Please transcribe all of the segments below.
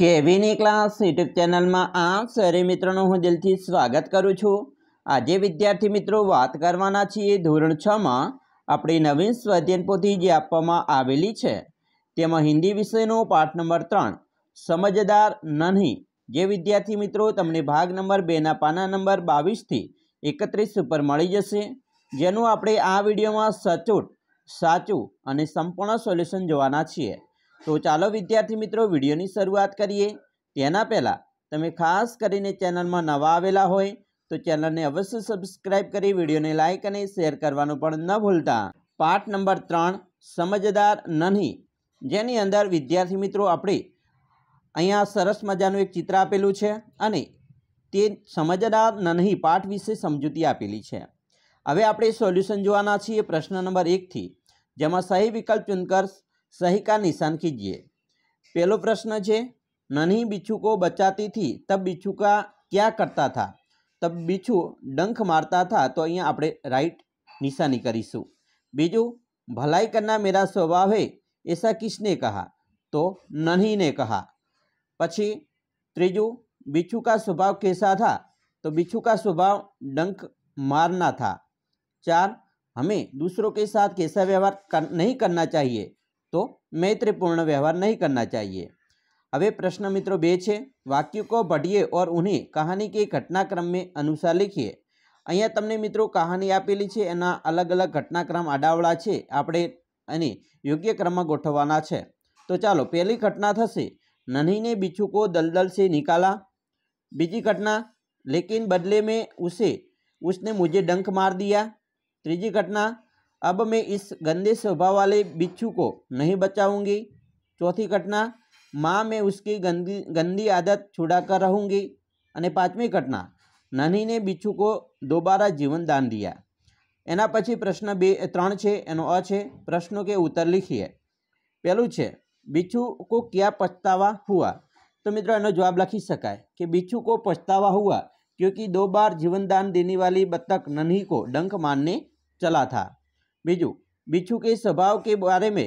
કેવીની class YouTube ચેનલમાં આ શહેરી મિત્રોનું હું દિલથી સ્વાગત કરું છું આજે વિદ્યાર્થી મિત્રો વાત કરવાના છીએ ધોરણ છમાં આપણી નવીન સ્વાધ્યન પોથી જે આપવામાં આવેલી છે તેમાં હિન્દી વિષયનો પાઠ નંબર ત્રણ સમજદાર નહીં જે વિદ્યાર્થી મિત્રો તમને ભાગ નંબર બેના પાના નંબર બાવીસથી એકત્રીસ ઉપર મળી જશે જેનું આપણે આ વિડીયોમાં સચોટ સાચું અને સંપૂર્ણ સોલ્યુશન જોવાના છીએ તો ચાલો વિદ્યાર્થી મિત્રો વિડીયોની શરૂઆત કરીએ તેના પહેલાં તમે ખાસ કરીને ચેનલમાં નવા આવેલા હોય તો ચેનલને અવશ્ય સબસ્ક્રાઇબ કરી વિડીયોને લાઇક અને શેર કરવાનું પણ ન ભૂલતા પાઠ નંબર ત્રણ સમજદાર નહીં જેની અંદર વિદ્યાર્થી મિત્રો આપણે અહીંયા સરસ મજાનું એક ચિત્ર આપેલું છે અને તે સમજદાર નન્હી પાઠ વિશે સમજૂતી આપેલી છે હવે આપણે સોલ્યુશન જોવાના છીએ પ્રશ્ન નંબર એકથી જેમાં સહી વિકલ્પ ચૂનકર सही का निशान कीजिए पहलो प्रश्न है नन्ही बिच्छू को बचाती थी तब बिच्छू का क्या करता था तब बिच्छू डंख मारता था तो अँ आप राइट निशानी करीशू बीजू भलाई करना मेरा स्वभाव है ऐसा किसने कहा तो नन्ही ने कहा पची त्रीजू बिच्छू का स्वभाव कैसा था तो बिच्छू का स्वभाव डंक मारना था चार हमें दूसरों के साथ कैसा व्यवहार कर नहीं करना चाहिए तो मैत्रीपूर्ण व्यवहार नहीं करना चाहिए अबे प्रश्न मित्रों बेचे वाक्य को बढ़िए और उन्हें कहानी के घटनाक्रम में अनुसार लिखिए अँ तमने मित्रों कहानी आपेली है एना अलग अलग घटनाक्रम आडावड़ा है अपने योग्य क्रम में गोठवना है तो चलो पहली घटना थे नन्ही ने बिच्छू को दलदल से निकाला बीजी घटना लेकिन बदले में उसे उसने मुझे डंक मार दिया तीजी घटना अब मैं इस गंदे स्वभाव वाले बिच्छू को नहीं बचाऊंगी चौथी घटना माँ मैं उसकी गंदी गंदी आदत छुड़ा कर रहूँगी और पाँचवीं घटना नानी ने बिच्छू को दोबारा जीवन दान दिया एना पीछे प्रश्न बे त्रन है एन अ प्रश्नों के उत्तर लिखिए पहलू है बिच्छू को क्या पछतावा हुआ तो मित्रों जवाब लखी सकता कि बिच्छू को पछतावा हुआ क्योंकि दो बार जीवन दान देने वाली बत्तख नन्ही को डंक मारने चला था बिजू बिच्छू के स्वभाव के बारे में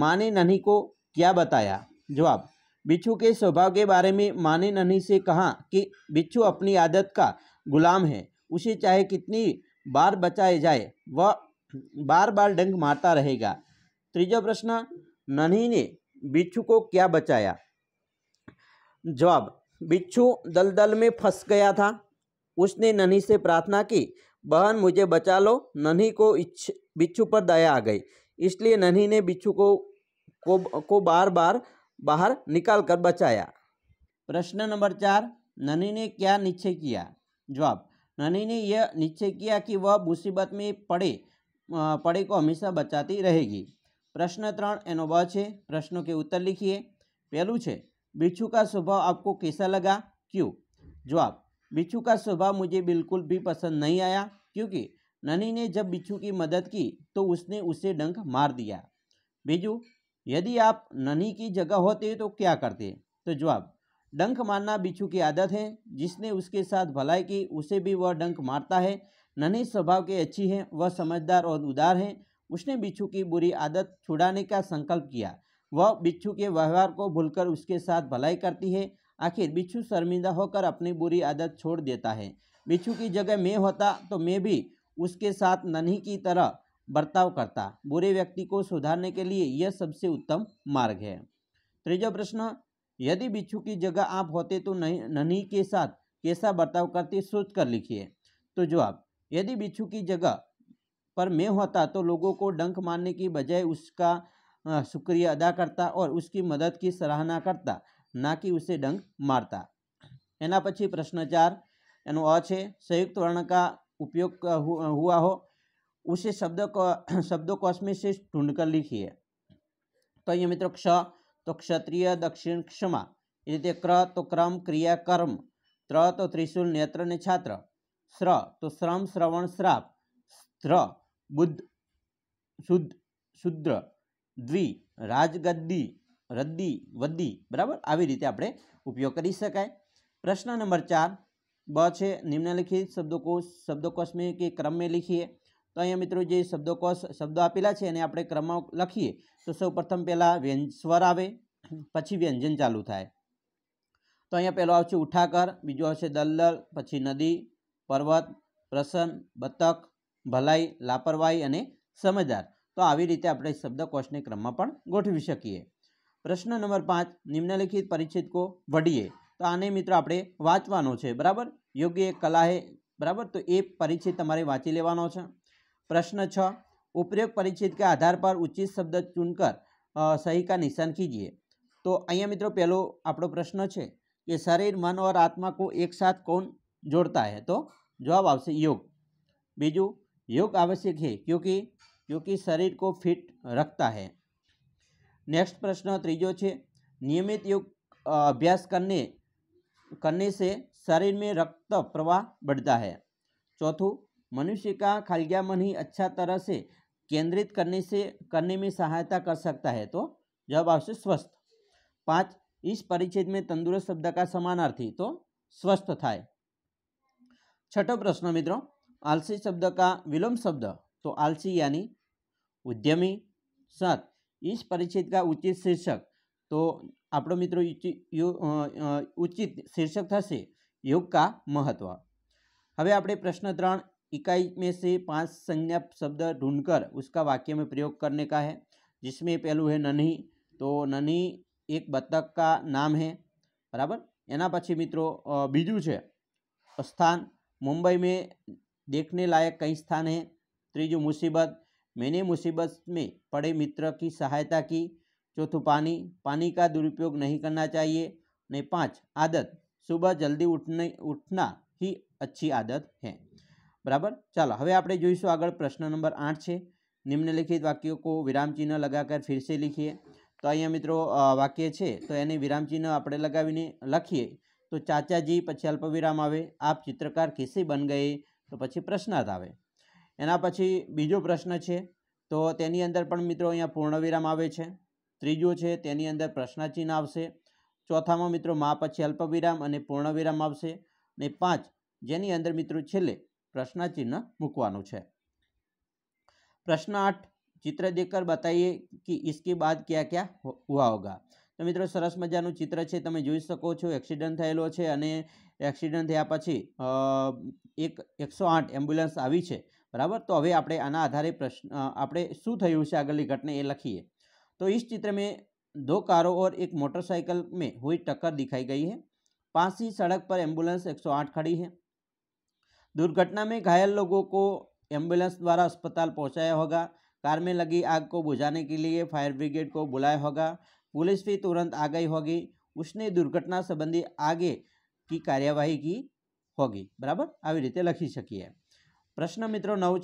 माँ ने नन्ही को क्या बताया जवाब बिच्छू के स्वभाव के बारे में माँ ने नन्ही से कहा कि बिच्छू अपनी आदत का गुलाम है उसे चाहे कितनी बार बचाए जाए वह बार बार डंग मारता रहेगा तीजा प्रश्न नन्ही ने बिच्छू को क्या बचाया जवाब बिच्छू दलदल में फंस गया था उसने नन्ही से प्रार्थना की बहन मुझे बचा लो नन्ही को बिच्छू पर दया आ गई इसलिए नन्ही ने बिच्छू को को, को बार बार बाहर निकाल कर बचाया प्रश्न नंबर चार नन्ही ने क्या निश्चय किया जवाब नन्ही ने यह निश्चय किया कि वह मुसीबत में पड़े पड़े को हमेशा बचाती रहेगी प्रश्न ત્રણ एनो બ प्रश्नों के उत्तर लिखिए पहलू પહેલું बिच्छू का स्वभाव आपको कैसा लगा क्यों जवाब बिच्छू का स्वभाव मुझे बिल्कुल भी पसंद नहीं आया क्योंकि ननी ने जब बिच्छू की मदद की तो उसने उसे डंक मार दिया बिजू यदि आप ननी की जगह होते तो क्या करते तो जवाब डंक मारना बिच्छू की आदत है जिसने उसके साथ भलाई की उसे भी वह डंक मारता है ननी स्वभाव के अच्छी हैं वह समझदार और उदार हैं उसने बिच्छू की बुरी आदत छुड़ाने का संकल्प किया वह बिच्छू के व्यवहार को भूलकर उसके साथ भलाई करती है आखिर बिच्छू शर्मिंदा होकर अपनी बुरी आदत छोड़ देता है बिच्छू की जगह मैं होता तो मैं भी उसके साथ नन्ही की तरह बर्ताव करता बुरे व्यक्ति को सुधारने के लिए यह सबसे उत्तम मार्ग है तीजा प्रश्न यदि बिच्छू की जगह आप होते तो नन्ही के साथ कैसा बर्ताव करते सोच कर लिखिए तो जवाब यदि बिच्छू की जगह पर मैं होता तो लोगों को डंक मारने की बजाय उसका शुक्रिया अदा करता और उसकी मदद की सराहना करता ना कि उसे डंक मारता एना पी प्रश्न चार एनु અ संयुक्त वर्ण का उपयोग हुआ हो उसे शब्द को शब्दों को अश्मय से ढूंढकर लिखिए तो ये मित्रों क्ष तो क्षत्रिय दक्षिण क्षमा यदि क्र तो क्रम क्रिया कर्म त्र तो त्रिशूल नेत्र ने छात्र स्र तो श्रम श्रवण श्राप स्त्र बुद्ध शुद्ध शूद्र द्वि राजगद्दी रद्दी वद्दी बराबर आ रीते अपने उपयोग कर सकें प्रश्न नंबर चार બ છે નીચેના લખી શબ્દો કોશ શબ્દો કોશમે કે ક્રમ મે લખી તો અયા મિત્રો જે શબ્દો કોશ શબ્દો આપેલા છે એને આપણે ક્રમ લખી તો સૌ પ્રથમ પહેલા વ્યંજન સ્વર આવે પછી વ્યંજન ચાલુ થાય તો અયા પેલો આવશે ઉઠાકર બીજો આવશે દલદ પછી નદી પર્વત પ્રસન્ન બતક ભલાઈ લાપરવાહી અને સમજદાર તો આવી રીતે આપણે શબ્દ કોશને ક્રમમાં પણ ગોઠવી શકીએ પ્રશ્ન નંબર 5 નીચેના લખી પરિચિત કો વઢીએ તાને મિત્રો આપણે વાંચવાનું છે બરાબર યોગ્ય કલાહે બરાબર તો એક પરિચય તમારે વાંચી લેવાનો છે પ્રશ્ન 6 ઉપરોક્ત પરિચય કે આધાર પર ઉચિત શબ્દ ચૂનકર સહી કા નિશાન કીજીએ તો અહીયા મિત્રો પહેલો આપણો પ્રશ્ન છે કે શરીર મન ઓર આત્મા કો એકસાથ કોણ જોڑતા હે તો જવાબ આવશે યોગ બીજુ યોગ આવશ્યક હે ક્યોકી ક્યોકી શરીર કો ફિટ રાખતા હે નેક્સ્ટ પ્રશ્ન ત્રીજો છે નિયમિત યોગ અભ્યાસ કરને करने से शरीर में रक्त प्रवाह बढ़ता है चौथों मनुष्य का खलग्या मन ही अच्छा तरह से केंद्रित करने से करने में सहायता कर सकता है तो जवाब आपसे स्वस्थ पांच इस परिच्छेद में तंदुरुस्त शब्द का समानार्थी तो स्वस्थ था छठो प्रश्न मित्रों आलसी शब्द का विलोम शब्द तो आलसी यानी उद्यमी सात इस परिच्छेद का उचित शीर्षक तो આપણો मित्रों शीर्षक શીર્ષક થશે योग का महत्व हमें अपने प्रश्न ત્રણ इकाई में से पांच संज्ञा शब्द ढूंढकर उसका वाक्य में प्रयोग करने का है जिसमें पहलू है नन्ही तो नन्ही एक बत्तख का नाम है बराबर एना पीछे मित्रों बीजू है स्थान मुंबई में देखने लायक कई स्थान है तीजू मुसीबत मैंने मुसीबत में पड़े मित्र की सहायता की चौथू पानी पानी का दुरुपयोग नहीं करना चाहिए नहीं पांच आदत सुबह जल्दी उठने उठना ही अच्छी आदत है बराबर चलो अबे आपड़े જોઈશું આગળ પ્રશ્ન નંબર 8 છે નિમન લિખિત વાક્યો કો વિરામ ચિહ્ન લગાકર ફિરસે લખીએ તો અહીયા મિત્રો વાક્ય છે તો એને વિરામ ચિહ્ન આપણે લગાવીને લખીએ તો चाचा जी પછી अल्पविराम આવે આપ ચિત્રકાર કેસે બની ગઈ તો પછી પ્રશ્ન આવે એના પછી બીજો પ્રશ્ન છે તો તેની અંદર પણ મિત્રો અહીયા પૂર્ણવિરામ આવે છે ત્રીજો છે તેની અંદર પ્રશ્નચિહ્ન આવશે ચોથામાં મિત્રો મા પછી અલ્પવિરામ અને પૂર્ણ વિરામ આવશે ને પાંચ જેની અંદર મિત્રો છેલ્લે પ્રશ્નચિહ્ન મૂકવાનું છે પ્રશ્ન આઠ ચિત્ર દેખકર બતાઈએ કે ઇસકે બાદ ક્યાં ક્યાં હુઆ હોગા તો મિત્રો સરસ મજાનું ચિત્ર છે તમે જોઈ શકો છો એક્સિડન્ટ થયેલો છે અને એક્સિડન્ટ થયા પછી એક એકસો આઠ એમ્બ્યુલન્સ આવી છે બરાબર તો હવે આપણે આના આધારે પ્રશ્ન આપણે શું થયું છે આગળની ઘટના એ લખીએ तो इस चित्र में दो कारों और एक मोटरसाइकिल में हुई टक्कर दिखाई गई है पास ही सड़क पर एम्बुलेंस 108 खड़ी है दुर्घटना में घायल लोगों को एम्बुलेंस द्वारा अस्पताल पहुंचाया होगा कार में लगी आग को बुझाने के लिए फायर ब्रिगेड को बुलाया होगा पुलिस भी तुरंत आ गई होगी उसने दुर्घटना संबंधी आगे की कार्यवाही की होगी બરાબર આવી રીતે લખી શકીએ પ્રશ્ન મિત્રો નવ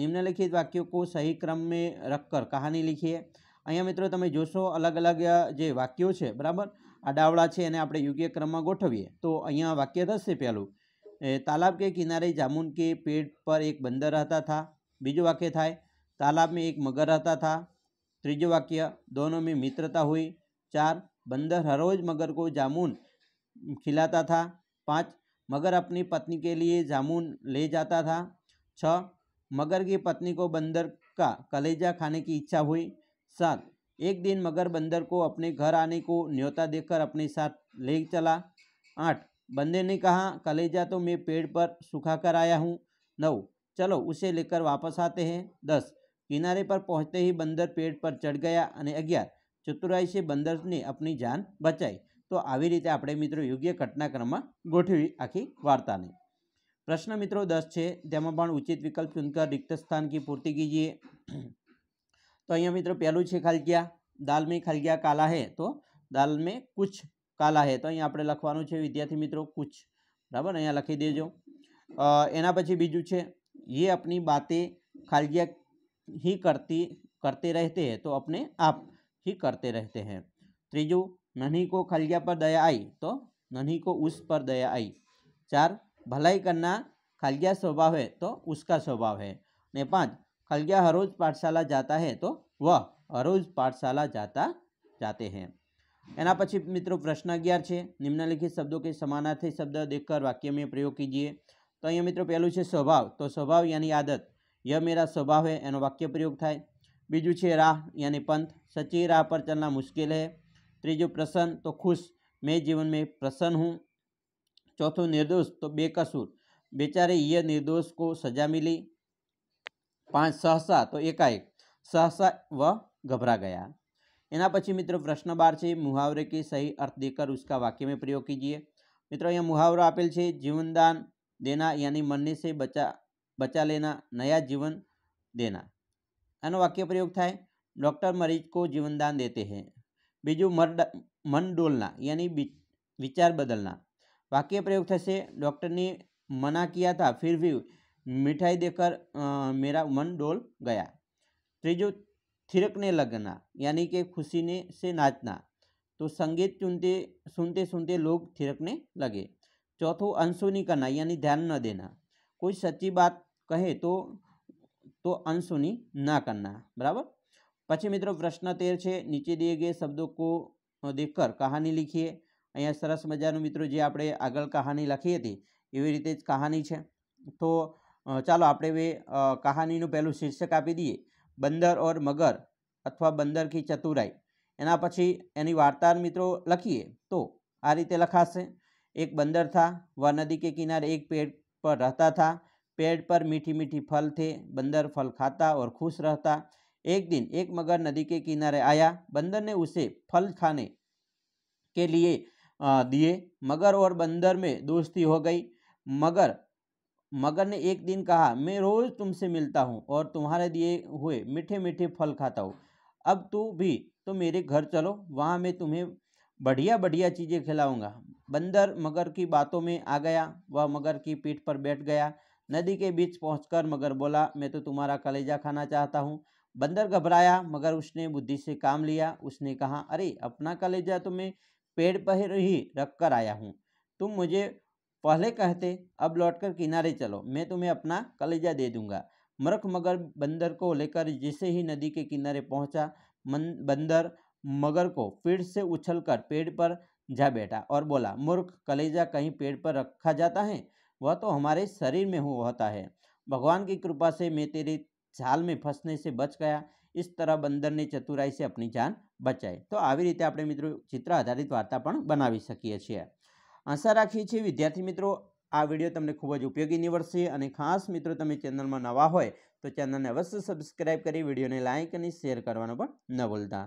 निम्नलिखित वाक्यों को सही क्रम में रखकर कहानी लिखी है अँ मित्रों तुम जोशो अलग अलग जो वक्य है बराबर आ डावड़ा है आप योग्य क्रम में गोठवीए तो अँ वक्य पहलूँ तालाब के किनारे जामुन के पेड़ पर एक बंदर रहता था बीजू वक्य थाय तालाब में एक मगर रहता था तीज वक्य दोनों में मित्रता हुई चार बंदर हर रोज मगर को जामुन खिलाता था पाँच मगर अपनी पत्नी के लिए जामुन ले जाता था छ मगर की पत्नी को बंदर का कलेजा खाने की इच्छा हुई सात एक दिन मगर बंदर को अपने घर आने को न्योता देकर अपने साथ ले चला आठ बंदर ने कहा कलेजा तो मैं पेड़ पर सुखा कर आया हूँ नौ चलो उसे लेकर वापस आते हैं दस किनारे पर पहुँचते ही बंदर पेड़ पर चढ़ गया अने अग्यार चतुराई से बंदर ने अपनी जान बचाई तो आ रीते अपने मित्रों योग्य घटनाक्रम में गोठी आखी वार्ता ने प्रश्न मित्रों दस है जेम उचित विकल्प चुनकर रिक्त स्थान की पूर्ति कीजिए तो अँ मित्रों पहलू है खलगिया दाल में खलगिया काला है तो दाल में कुछ काला है तो अँ आप लखवा विद्यार्थी मित्रों कुछ बराबर अँ लखी दजों एना पी बीजू है ये अपनी बातें खालगिया ही करती करते रहते हैं तो अपने आप ही करते रहते हैं तीजू नन्ही को खलगिया पर दया आई तो नन्ही को उस पर दया आई चार भलाई करना खालगिया स्वभाव है तो उसका स्वभाव है ने पाँच हल्किया हर रोज़ पाठशाला जाता है तो वह हर रोज पाठशाला जाता जाते हैं एना पीछे मित्रों प्रश्न अगियार निम्नलिखित शब्दों के समानार्थी शब्द देखकर वाक्य में प्रयोग कीजिए तो अँ मित्रों पहलू है स्वभाव तो स्वभाव यानी आदत यह मेरा स्वभाव है एन वाक्य प्रयोग थाय बीजू है राह यानी पंथ सच्ची राह पर चलना मुश्किल है तीजू प्रसन्न तो खुश मैं जीवन में प्रसन्न हूँ चौथो निर्दोष तो बेकसूर बेचारे ये निर्दोष को सजा मिली पांच सहसा तो एकाएक सहसा व घबरा गया एना पी मित्रों प्रश्न बार है मुहावरे के सही अर्थ देकर उसका वाक्य में प्रयोग कीजिए मित्रों मुहावरा आपेल है जीवनदान देना यानी मन से बचा बचा लेना नया जीवन देना एन वाक्य प्रयोग था डॉक्टर मरीज को जीवनदान देते हैं बीजू मरड मन डोलना यानी विचार बदलना वाक्य प्रयोग थे डॉक्टर ने मना किया था फिर भी मिठाई देकर आ, मेरा मन डोल गया त्रीजो थिरकने लगना यानी कि खुशी ने से नाचना तो संगीत चुनते सुनते सुनते लोग थिरकने लगे चौथो अनसुनी करना यानी ध्यान न देना कोई सच्ची बात કહે તો તો અનસુની ના કરના બરાબર પછી મિત્રો પ્રશ્ન તેર છે નીચે દિએ ગયે શબ્દો કો દેખકર કહાની લખીએ અહીંયા સરસ મજાનું મિત્રો જે આપણે આગળ કહાની લખી હતી એવી રીતે જ કહાની છે તો चलो अपने वे कहानी પહેલું શીર્ષક આપી દઈએ બંદર ઓર મગર અથવા બંદર चतुराई ચતુરાઈ એના પછી એની વાર્તા મિત્રો લખીએ તો આ રીતે લખાશે એક था वह नदी के किनारे एक पेड़ पर रहता था पेड़ पर मीठी मीठी फल थे बंदर फल खाता और खुश रहता एक दिन एक मगर नदी के किनारे आया बंदर ने उसे फल खाने के लिए दिए मगर और बंदर में दोस्ती हो गई मगर मगर ने एक दिन कहा मैं रोज़ तुमसे मिलता हूँ और तुम्हारे दिए हुए मीठे मीठे फल खाता हूँ अब तू भी तो मेरे घर चलो वहाँ मैं तुम्हें बढ़िया बढ़िया चीज़ें खिलाऊँगा बंदर मगर की बातों में आ गया वह मगर की पीठ पर बैठ गया नदी के बीच पहुंचकर मगर बोला मैं तो तुम्हारा कलेजा खाना चाहता हूँ बंदर घबराया मगर उसने बुद्धि से काम लिया उसने कहा अरे अपना कलेजा तो मैं पेड़ पर ही रख कर आया हूँ तुम मुझे पहले कहते अब लौटकर किनारे चलो मैं तुम्हें अपना कलेजा दे दूंगा मरख मगर बंदर को लेकर जैसे ही नदी के किनारे पहुंचा मन बंदर मगर को फिर से उछलकर पेड़ पर जा बैठा और बोला मूर्ख कलेजा कहीं पेड़ पर रखा जाता है वह तो हमारे शरीर में होता है भगवान की कृपा से मैं तेरे झाल में फंसने से बच गया इस तरह बंदर ने चतुराई से अपनी जान बचाई तो आ रीते अपने मित्रों चित्र आधारित वार्ता बना सकी શકીએ આશા રાખીએ છીએ વિદ્યાર્થી મિત્રો આ વિડીયો તમને ખૂબ જ ઉપયોગી નિવડશે અને ખાસ મિત્રો તમે ચેનલમાં નવા હોય તો ચેનલને અવશ્ય સબસ્ક્રાઇબ કરી વિડીયોને લાઇક અને શેર કરવાનો પણ ન ભૂલતા